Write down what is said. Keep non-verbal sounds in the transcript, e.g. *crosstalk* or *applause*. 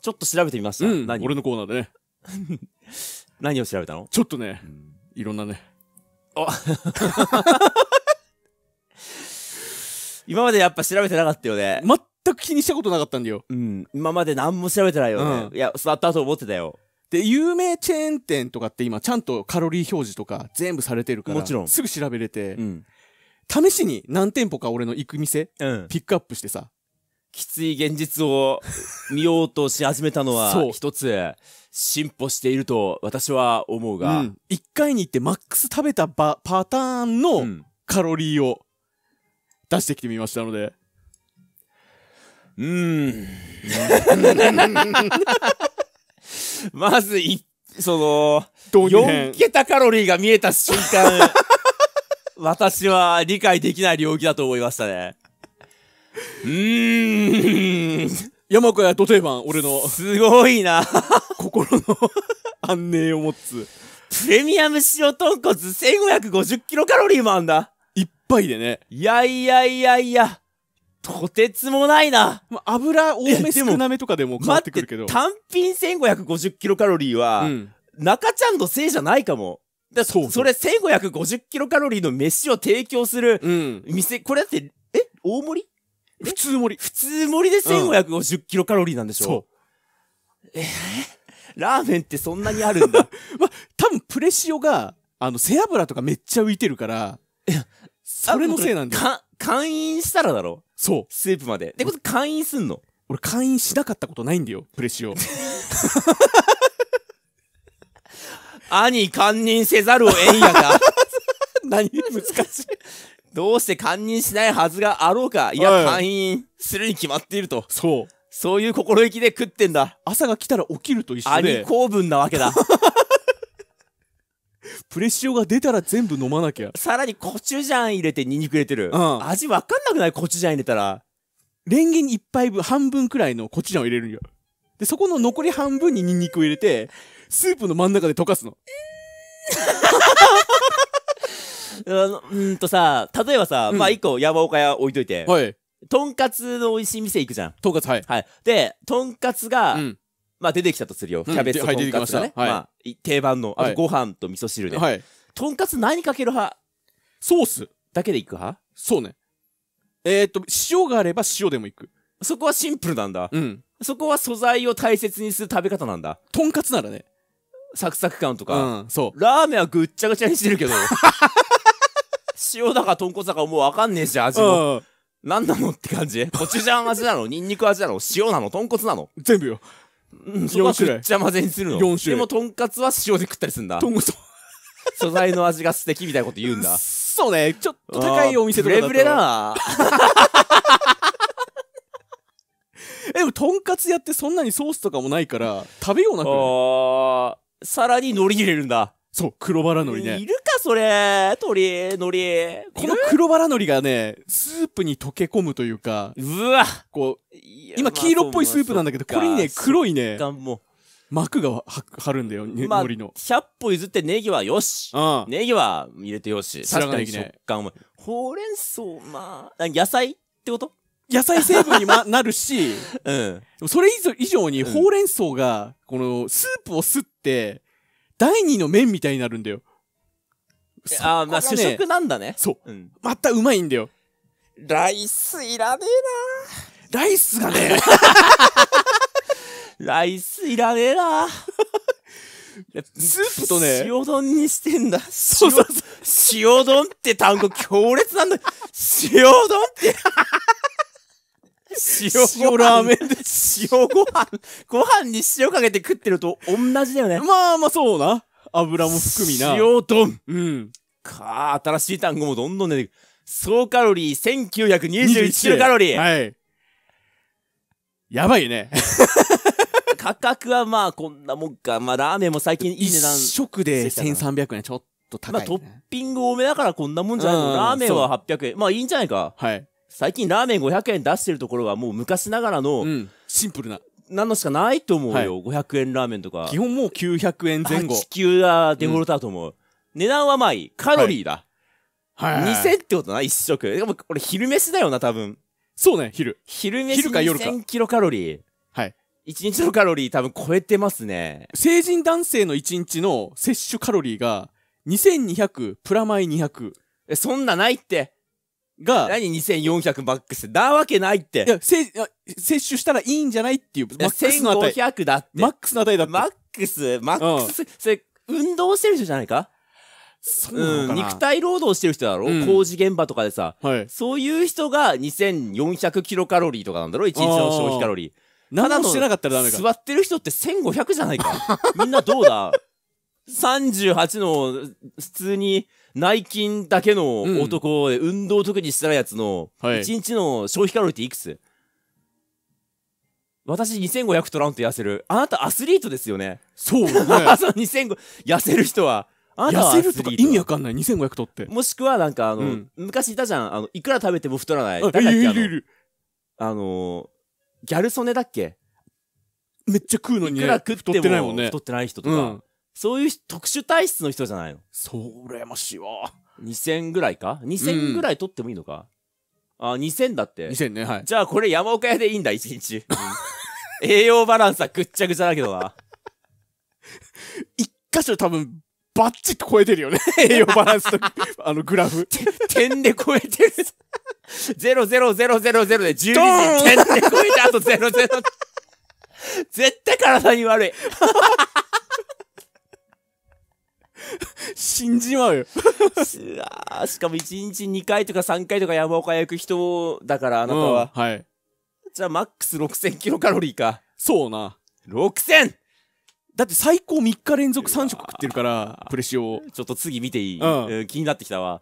ちょっと調べてみました。うん、何俺のコーナーでね。*laughs* 何を調べたのちょっとね、いろんなね。あ *laughs* 今までやっぱ調べてなかったよね。全く気にしたことなかったんだよ。うん。今まで何も調べてないよね。うん、いや、座ったと思ってたよ。で、有名チェーン店とかって今ちゃんとカロリー表示とか全部されてるから。もちろん。すぐ調べれて。うん。試しに何店舗か俺の行く店、うん、ピックアップしてさ、きつい現実を見ようとし始めたのは、*laughs* 一つ、進歩していると私は思うが。一、うん、回に行ってマックス食べたパターンのカロリーを出してきてみましたので。うん。*laughs* まずい、その、4桁カロリーが見えた瞬間、*laughs* 私は理解できない領域だと思いましたね。うん山小屋土定番俺のすごいな心の安寧を持つプレミアム塩豚骨1550キロカロリーもあんだ一杯でねいやいやいやいやとてつもないな、ま油多め少なめとかでも変わってくるけど単品1550キロカロリーは、うん、中ちゃんのせいじゃないかもだそうそれ1550キロカロリーの飯を提供する店、うん、これだってえ大盛り普通盛り。普通盛りで1550キロカロリーなんでしょ、うん、そう。えー、*laughs* ラーメンってそんなにあるんだ。*laughs* まあ、多分プレシオが、あの、背脂とかめっちゃ浮いてるから、それのせいなんだよ。会員したらだろそう。スープまで。ってこと会員すんの俺会員しなかったことないんだよ、プレシオ。*laughs* 兄、堪忍せざるをえんやが。何難しい。どうして堪忍しないはずがあろうか。いや、堪忍会員するに決まっていると。そう。そういう心意気で食ってんだ。朝が来たら起きると一緒で。兄公文なわけだ。*laughs* プレシオが出たら全部飲まなきゃ。さらにコチュジャン入れてニンニク入れてる。うん、味わかんなくないコチュジャン入れたら。レンゲに一杯分、半分くらいのコチュジャンを入れるんよ。で、そこの残り半分にニンニクを入れて、スープの真ん中で溶かすの。うんとさ、例えばさ、まあ一個山岡屋置いといて、はい。とんかつの美味しい店行くじゃん。とんかつ、はい。はい。で、とんかつが、うんまあ出てきたとするよ。キャベツとんかつがね。はいまあ、定番の。あとご飯と味噌汁で。はい。とんかつ何かける派ソース。だけで行く派そうね。えー、っと、塩があれば塩でも行く。そこはシンプルなんだ。うん。そこは素材を大切にする食べ方なんだ。とんかつならね。サクサク感とか。うん、そう。ラーメンはぐっちゃぐちゃにしてるけど。*laughs* 塩だか豚骨だかもう分かんねえじゃん味も、ん何なのって感じコチュジャン味なのニンニク味なの塩なの豚骨なの全部よ。うん、そこじゃ混ぜにするの。4種類でも、とんかつは塩で食ったりするんだ。豚骨素材の味が素敵みたいなこと言うんだ。そうね、ちょっと高いお店とブかレブレだな *laughs* え、でも、とんかつやってそんなにソースとかもないから、食べようなくなあさらに海苔入れるんだ。そう、黒バラ海苔ね。いるそれ鳥海苔この黒バラ海苔がね、スープに溶け込むというか、うわこう、今黄色っぽいスープなんだけど、これにね、黒いね、膜が張るんだよ、ね、海苔の。100歩譲ってネギはよし。うネギは入れてよし。確かに食感も。ほうれん草、まあ、野菜ってこと野菜成分に、ま、なるし、*laughs* うん。それ以上にほうれん草が、このスープを吸って、第二の麺みたいになるんだよ。ああ、まあ主食なんだね。そう。うん、またうまいんだよ。ライスいらねえなライスがねライスいらねえな *laughs* スープとね。塩丼にしてんだ。そうそうそう。塩丼って単語強烈なんだ。塩丼って。*laughs* 塩塩ラーメンで塩ご飯ご飯に塩かけて食ってると同じだよねまあまあそうな油も含みな。塩丼うん。かあ、新しい単語もどんどん出てくる。総カロリー1921キロカロリー。はい。やばいね。*laughs* 価格はまあこんなもんか。まあラーメンも最近いい値段。1食で1300円ちょっと高い、ね、まあトッピング多めだからこんなもんじゃないの。ラーメンは800円。まあいいんじゃないか。はい。最近ラーメン500円出してるところはもう昔ながらの、うん、シンプルな。なのしかないと思うよ、はい、500円ラーメンとか基本もう900円前後地球はデフォルトだと思う、うん、値段はまあいいカロリーだ、はい2000ってことな一食でもこれ昼飯だよな多分そうね昼昼飯昼か夜か1000キロカロリーはい1日のカロリー多分超えてますね成人男性の1日の摂取カロリーが2200プラマイ200えそんなないってが、何2400マックスなわけないっいて。や、せ摂取したらいいんじゃないっていう、マックスの値。1500だって。マックスの値だって。マックス、マックス、それ、運動してる人じゃないかそうなのかな、肉体労働してる人だろ、うん工事現場とかでさ。はい。そういう人が2400キロカロリーとかなんだろ一日の消費カロリー。何もしてなかったらダメか。座ってる人って1500じゃないか。みんなどうだ38の、普通に、内勤だけの男で、運動特にしてないやつの、1日の消費カロリーっていくつ、はい、私2500取らんと痩せる。あなたアスリートですよね。そうね。2500、*laughs* 痩せる人は。あなたは痩せるとか意味わかんない。2500取って。もしくはなんかあの、うん、昔いたじゃん。あの、いくら食べても太らない。いるいるあの、ギャル曽根だっけめっちゃ食うのに、ね、いくら食っても太ってない人とか。うんそういう特殊体質の人じゃないの。それもしわ。2000ぐらいか ?2000 ぐらい取ってもいいのか、うん、あ、2000だって。2000ね、はい。じゃあこれ山岡屋でいいんだ、1日。栄養バランスはぐっちゃぐちゃだけどな。一箇所多分、バッチッと超えてるよね。*laughs* 栄養バランスと、あのグラフ。*laughs* 点で超えてる。0 0 0 0ロで12時点で超えて、あと00。絶対体に悪い。死んじまうよしかも1日2回とか3回とか山岡焼く人だから、あなたは。うん、はい。じゃあ、マックス6000キロカロリーか。そうな。6000! だって最高3日連続3食食ってるから、プレシオ。ちょっと次見ていい、うん、気になってきたわ。